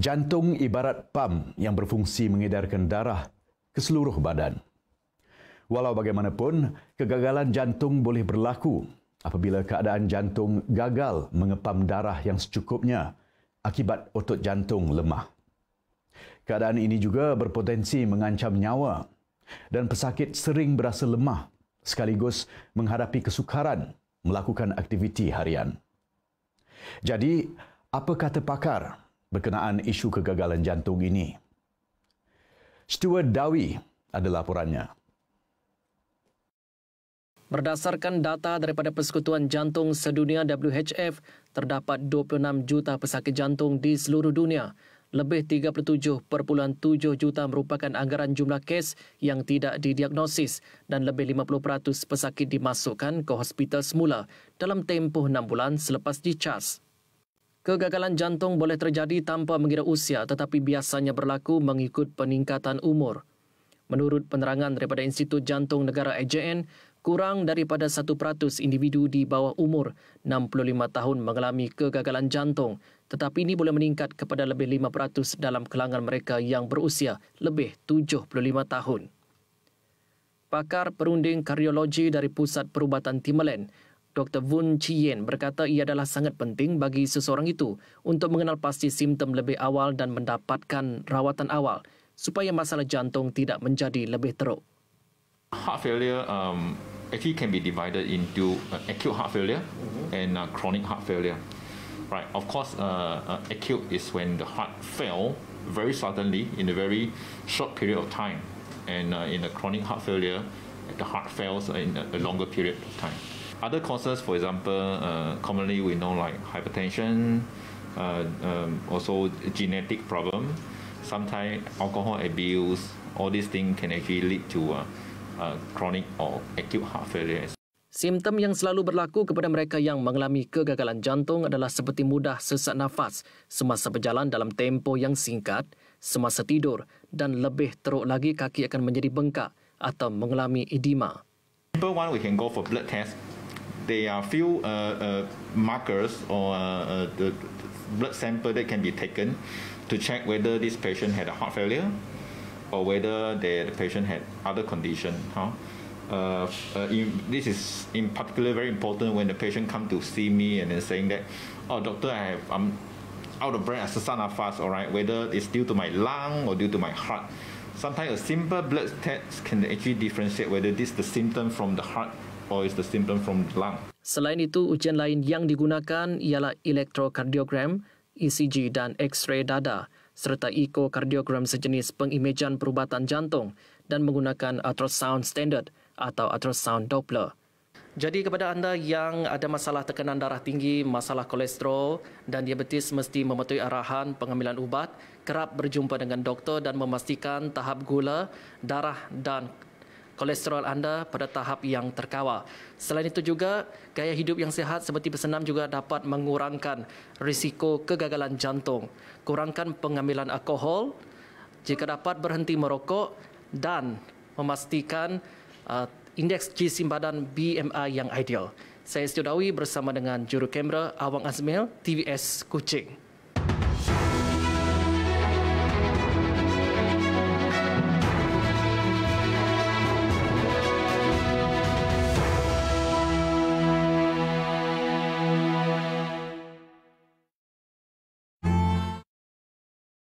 Jantung ibarat pam yang berfungsi mengedarkan darah ke seluruh badan. Walau bagaimanapun, kegagalan jantung boleh berlaku apabila keadaan jantung gagal mengepam darah yang secukupnya akibat otot jantung lemah. Keadaan ini juga berpotensi mengancam nyawa dan pesakit sering berasa lemah sekaligus menghadapi kesukaran melakukan aktiviti harian. Jadi, apa kata pakar? berkenaan isu kegagalan jantung ini. Stuart Dawi ada laporannya. Berdasarkan data daripada Persekutuan Jantung Sedunia WHF, terdapat 26 juta pesakit jantung di seluruh dunia. Lebih 37.7 juta merupakan anggaran jumlah kes yang tidak didiagnosis dan lebih 50% pesakit dimasukkan ke hospital semula dalam tempoh 6 bulan selepas dicas. Kegagalan jantung boleh terjadi tanpa mengira usia tetapi biasanya berlaku mengikut peningkatan umur. Menurut penerangan daripada Institut Jantung Negara AJN, kurang daripada 1% individu di bawah umur 65 tahun mengalami kegagalan jantung tetapi ini boleh meningkat kepada lebih 5% dalam kelangan mereka yang berusia lebih 75 tahun. Pakar perunding kardiologi dari Pusat Perubatan Timelen, Dr. Wun Chien berkata ia adalah sangat penting bagi seseorang itu untuk mengenal pasti simptom lebih awal dan mendapatkan rawatan awal supaya masalah jantung tidak menjadi lebih teruk. Heart failure um, actually can be divided into uh, acute heart failure mm-hmm. and uh, chronic heart failure. Right, of course, uh, uh, acute is when the heart fail very suddenly in a very short period of time, and uh, in a chronic heart failure, the heart fails in a longer period of time other causes, for example, uh, commonly we know like hypertension, uh, um, also genetic problem, sometimes alcohol abuse, all these things can actually lead to uh, uh, chronic or acute heart failure. Simptom yang selalu berlaku kepada mereka yang mengalami kegagalan jantung adalah seperti mudah sesak nafas semasa berjalan dalam tempo yang singkat, semasa tidur dan lebih teruk lagi kaki akan menjadi bengkak atau mengalami edema. Number one, we can go for blood test there are few uh, uh, markers or uh, the blood sample that can be taken to check whether this patient had a heart failure or whether the patient had other condition. Huh? Uh, uh, in, this is in particular very important when the patient come to see me and then saying that, oh doctor, I have, I'm out of breath, Asasana fast, all right, whether it's due to my lung or due to my heart. Sometimes a simple blood test can actually differentiate whether this is the symptom from the heart or is the symptom from the lung. Selain itu, ujian lain yang digunakan ialah elektrokardiogram, ECG dan X-ray dada serta ekokardiogram sejenis pengimejan perubatan jantung dan menggunakan ultrasound standard atau ultrasound Doppler. Jadi kepada anda yang ada masalah tekanan darah tinggi, masalah kolesterol dan diabetes mesti mematuhi arahan pengambilan ubat, kerap berjumpa dengan doktor dan memastikan tahap gula, darah dan kolesterol anda pada tahap yang terkawal. Selain itu juga, gaya hidup yang sihat seperti bersenam juga dapat mengurangkan risiko kegagalan jantung. Kurangkan pengambilan alkohol jika dapat berhenti merokok dan memastikan uh, indeks jisim badan BMI yang ideal. Saya Sjodawi bersama dengan juru kamera Awang Azmil, TVS Kucing.